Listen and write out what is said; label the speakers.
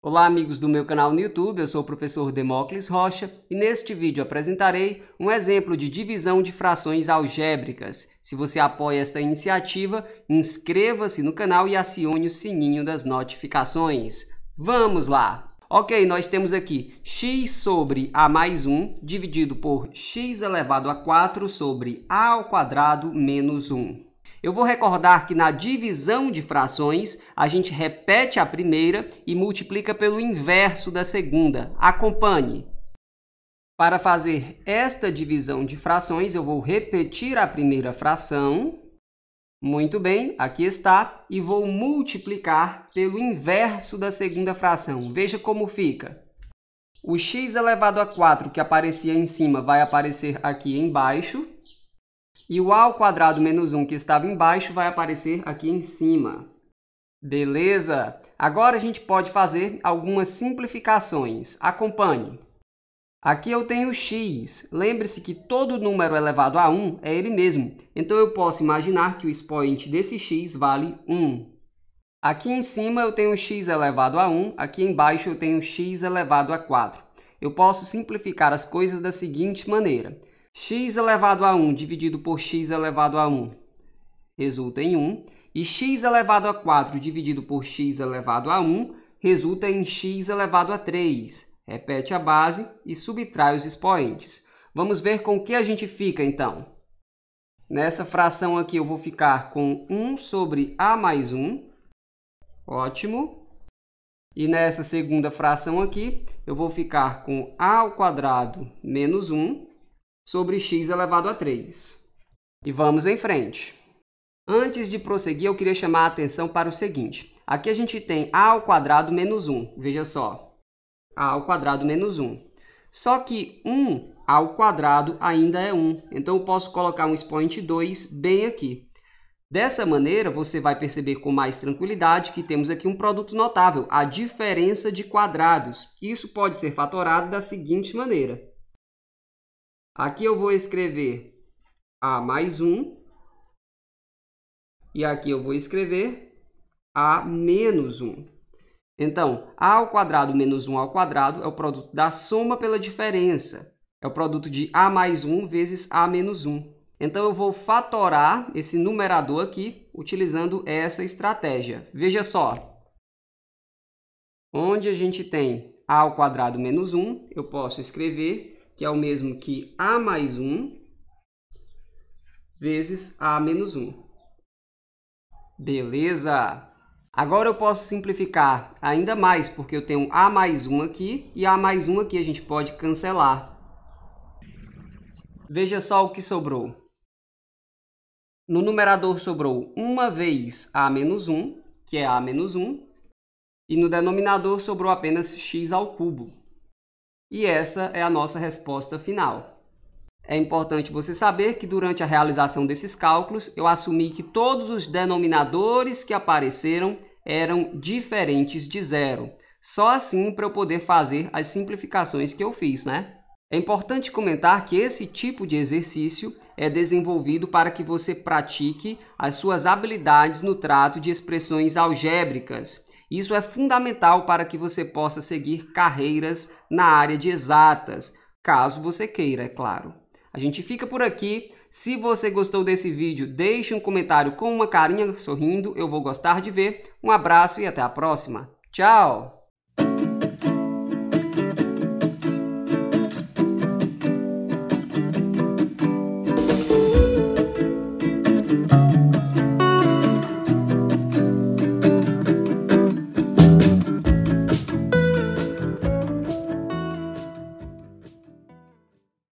Speaker 1: Olá amigos do meu canal no YouTube, eu sou o professor Demócles Rocha e neste vídeo apresentarei um exemplo de divisão de frações algébricas. Se você apoia esta iniciativa, inscreva-se no canal e acione o sininho das notificações. Vamos lá! Ok, nós temos aqui x sobre a mais 1 dividido por x elevado a 4 sobre a ao quadrado menos 1. Eu vou recordar que na divisão de frações, a gente repete a primeira e multiplica pelo inverso da segunda. Acompanhe. Para fazer esta divisão de frações, eu vou repetir a primeira fração. Muito bem, aqui está. E vou multiplicar pelo inverso da segunda fração. Veja como fica. O x elevado a 4 que aparecia em cima vai aparecer aqui embaixo. E o a ao quadrado menos 1 que estava embaixo vai aparecer aqui em cima. Beleza? Agora a gente pode fazer algumas simplificações. Acompanhe. Aqui eu tenho x. Lembre-se que todo número elevado a 1 é ele mesmo. Então eu posso imaginar que o expoente desse x vale 1. Aqui em cima eu tenho x elevado a 1, aqui embaixo eu tenho x elevado a 4. Eu posso simplificar as coisas da seguinte maneira x elevado a 1 dividido por x elevado a 1 resulta em 1, e x elevado a 4 dividido por x elevado a 1 resulta em x elevado a 3. Repete a base e subtrai os expoentes. Vamos ver com o que a gente fica, então. Nessa fração aqui, eu vou ficar com 1 sobre a mais 1. Ótimo. E nessa segunda fração aqui, eu vou ficar com a ao quadrado menos 1 sobre x elevado a 3. E vamos em frente. Antes de prosseguir, eu queria chamar a atenção para o seguinte. Aqui a gente tem a ao quadrado menos 1. Veja só. a ao quadrado menos 1. Só que 1 ao quadrado ainda é 1. Então, eu posso colocar um expoente 2 bem aqui. Dessa maneira, você vai perceber com mais tranquilidade que temos aqui um produto notável, a diferença de quadrados. Isso pode ser fatorado da seguinte maneira. Aqui eu vou escrever A mais 1. E aqui eu vou escrever A menos 1. Então, A ao quadrado menos 1 ao quadrado é o produto da soma pela diferença. É o produto de A mais 1 vezes A menos 1. Então, eu vou fatorar esse numerador aqui utilizando essa estratégia. Veja só. Onde a gente tem A ao quadrado menos 1, eu posso escrever que é o mesmo que A mais 1 vezes A menos 1. Beleza! Agora eu posso simplificar ainda mais, porque eu tenho A mais 1 aqui e A mais 1 aqui a gente pode cancelar. Veja só o que sobrou. No numerador sobrou 1 vez A menos 1, que é A menos 1, e no denominador sobrou apenas x ao cubo, e essa é a nossa resposta final. É importante você saber que durante a realização desses cálculos, eu assumi que todos os denominadores que apareceram eram diferentes de zero. Só assim para eu poder fazer as simplificações que eu fiz, né? É importante comentar que esse tipo de exercício é desenvolvido para que você pratique as suas habilidades no trato de expressões algébricas, isso é fundamental para que você possa seguir carreiras na área de exatas, caso você queira, é claro. A gente fica por aqui. Se você gostou desse vídeo, deixe um comentário com uma carinha sorrindo, eu vou gostar de ver. Um abraço e até a próxima. Tchau!